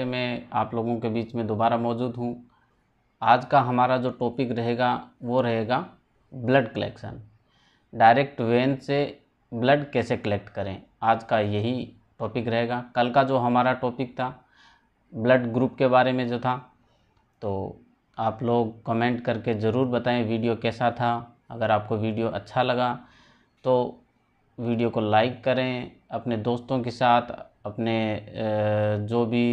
से मैं आप लोगों के बीच में दोबारा मौजूद हूँ आज का हमारा जो टॉपिक रहेगा वो रहेगा ब्लड कलेक्शन डायरेक्ट वेन से ब्लड कैसे कलेक्ट करें आज का यही टॉपिक रहेगा कल का जो हमारा टॉपिक था ब्लड ग्रुप के बारे में जो था तो आप लोग कमेंट करके ज़रूर बताएं वीडियो कैसा था अगर आपको वीडियो अच्छा लगा तो वीडियो को लाइक करें अपने दोस्तों के साथ अपने जो भी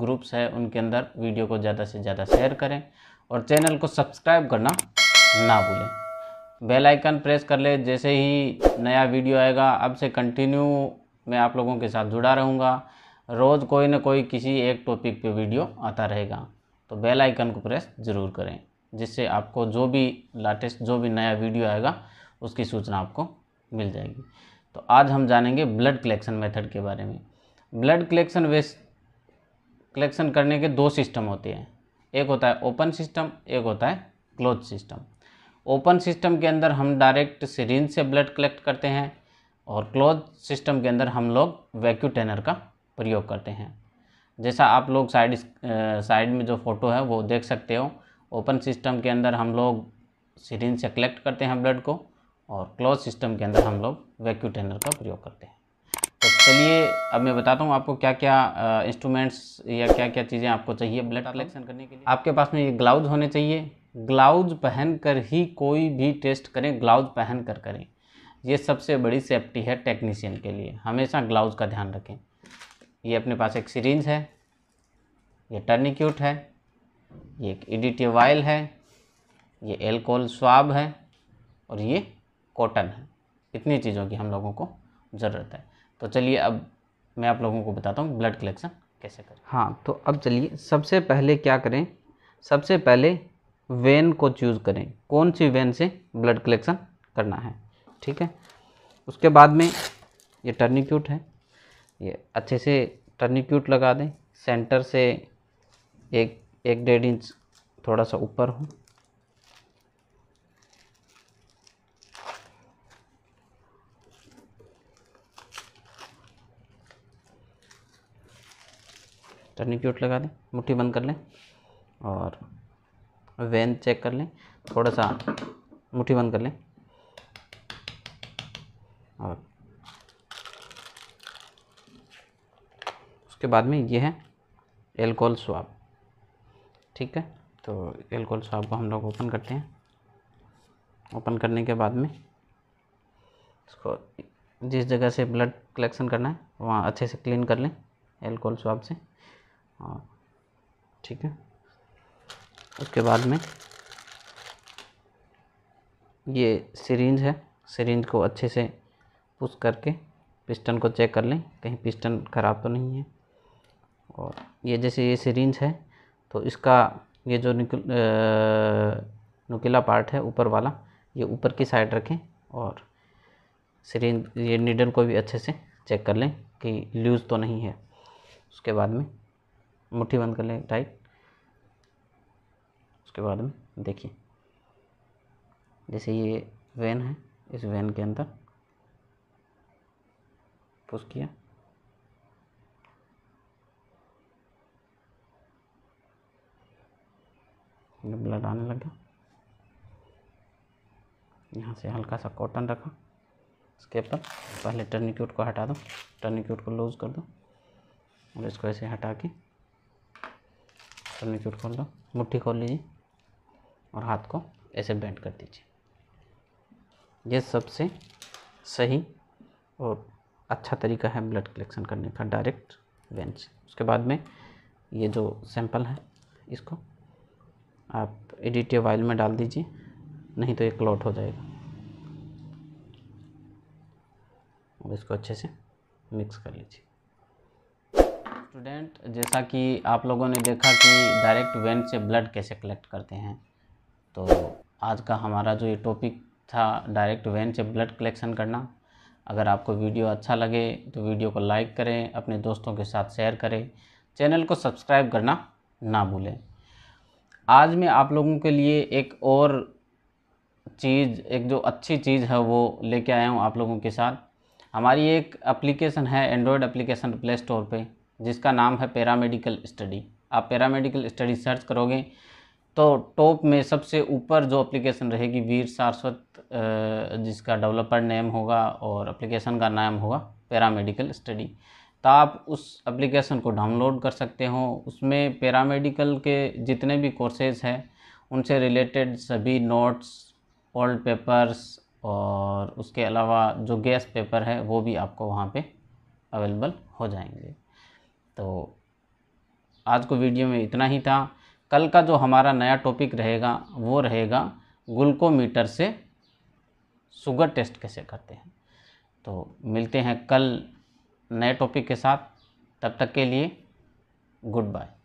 ग्रुप्स है उनके अंदर वीडियो को ज़्यादा से ज़्यादा शेयर करें और चैनल को सब्सक्राइब करना ना भूलें बेल आइकन प्रेस कर ले जैसे ही नया वीडियो आएगा अब से कंटिन्यू मैं आप लोगों के साथ जुड़ा रहूँगा रोज़ कोई ना कोई किसी एक टॉपिक पे वीडियो आता रहेगा तो बेल आइकन को प्रेस ज़रूर करें जिससे आपको जो भी लेटेस्ट जो भी नया वीडियो आएगा उसकी सूचना आपको मिल जाएगी तो आज हम जानेंगे ब्लड कलेक्शन मेथड के बारे में ब्लड कलेक्शन वेस्ट कलेक्शन करने के दो सिस्टम होते हैं एक होता है ओपन सिस्टम एक होता है क्लोज सिस्टम ओपन सिस्टम के अंदर हम डायरेक्ट सीरीज से ब्लड कलेक्ट करते हैं और क्लोज सिस्टम के अंदर हम लोग वैक्यू टेनर का प्रयोग करते हैं जैसा आप लोग साइड साइड में जो फ़ोटो है वो देख सकते हो ओपन सिस्टम के अंदर हम लोग सीरीन से कलेक्ट करते हैं ब्लड को और क्लोज सिस्टम के अंदर हम लोग वैक्यू टेनर का प्रयोग करते हैं तो चलिए अब मैं बताता हूँ आपको क्या क्या इंस्ट्रूमेंट्स या क्या क्या चीज़ें आपको चाहिए ब्लड कलेक्शन करने के लिए आपके पास में ये ग्लाउज होने चाहिए ग्लाउज पहन कर ही कोई भी टेस्ट करें ग्लाउज पहन कर करें ये सबसे बड़ी सेफ्टी है टेक्नीशियन के लिए हमेशा ग्लाउज का ध्यान रखें ये अपने पास एक सीरीज है ये टर्निक्यूट है ये एक एडिटिव वायल है ये एल्कोहल स्वाब है और ये कॉटन है इतनी चीज़ों की हम लोगों को ज़रूरत है तो चलिए अब मैं आप लोगों को बताता हूँ ब्लड कलेक्शन कैसे करें हाँ तो अब चलिए सबसे पहले क्या करें सबसे पहले वेन को चूज़ करें कौन सी वेन से ब्लड कलेक्शन करना है ठीक है उसके बाद में ये टर्निक्यूट है ये अच्छे से टर्निक्यूट लगा दें सेंटर से एक एक डेढ़ इंच थोड़ा सा ऊपर हो टर्निंग क्यूट लगा दें मुट्ठी बंद कर लें और वैन चेक कर लें थोड़ा सा मुट्ठी बंद कर लें और उसके बाद में ये है एल्कोहल स्वाब ठीक है तो एल्कोहल स्वाब को हम लोग ओपन करते हैं ओपन करने के बाद में इसको जिस जगह से ब्लड कलेक्शन करना है वहाँ अच्छे से क्लीन कर लें एल्कोहल स्वाब से हाँ ठीक है उसके बाद में ये सीरेंज है सीरेंज को अच्छे से पुश करके पिस्टन को चेक कर लें कहीं पिस्टन ख़राब तो नहीं है और ये जैसे ये सीरेंज है तो इसका ये जो निकल नुकीला पार्ट है ऊपर वाला ये ऊपर की साइड रखें और सीरेंज ये नीडल को भी अच्छे से चेक कर लें कि लूज़ तो नहीं है उसके बाद में मुट्ठी बंद कर लें टाइट उसके बाद में देखिए जैसे ये वैन है इस वैन के अंदर पुश किया ब्लड आने लगा यहाँ से हल्का सा कॉटन रखा इसके ऊपर पहले टर्निक्यूट को हटा दो टर्निक्यूट को लूज़ कर दो और इसको ऐसे हटा के सर्कल में चोट खोल दो मुट्ठी खोल लीजिए और हाथ को ऐसे बैंड कर दीजिए यह सबसे सही और अच्छा तरीका है ब्लड कलेक्शन करने का डायरेक्ट वेन से उसके बाद में ये जो सैंपल है इसको आप एडिटिव वाइल में डाल दीजिए नहीं तो ये क्लॉट हो जाएगा और इसको अच्छे से मिक्स कर लीजिए स्टूडेंट जैसा कि आप लोगों ने देखा कि डायरेक्ट वेन से ब्लड कैसे कलेक्ट करते हैं तो आज का हमारा जो ये टॉपिक था डायरेक्ट वेन से ब्लड कलेक्शन करना अगर आपको वीडियो अच्छा लगे तो वीडियो को लाइक करें अपने दोस्तों के साथ शेयर करें चैनल को सब्सक्राइब करना ना भूलें आज मैं आप लोगों के लिए एक और चीज़ एक जो अच्छी चीज़ है वो लेके आया हूँ आप लोगों के साथ हमारी एक एप्लीकेशन है एंड्रॉयड एप्लीकेशन प्ले स्टोर पर जिसका नाम है पैरामेडिकल स्टडी आप पैरामेडिकल स्टडी सर्च करोगे तो टॉप में सबसे ऊपर जो एप्लीकेशन रहेगी वीर सारस्वत जिसका डेवलपर नेम होगा और एप्लीकेशन का नाम होगा पैरामेडिकल स्टडी तो आप उस एप्लीकेशन को डाउनलोड कर सकते हो उसमें पैरामेडिकल के जितने भी कोर्सेज हैं उनसे रिलेटेड सभी नोट्स ओल्ड पेपर्स और उसके अलावा जो गैस पेपर है वो भी आपको वहाँ पे अवेलेबल हो जाएंगे तो आज को वीडियो में इतना ही था कल का जो हमारा नया टॉपिक रहेगा वो रहेगा ग्लूकोमीटर से शुगर टेस्ट कैसे करते हैं तो मिलते हैं कल नए टॉपिक के साथ तब तक के लिए गुड बाय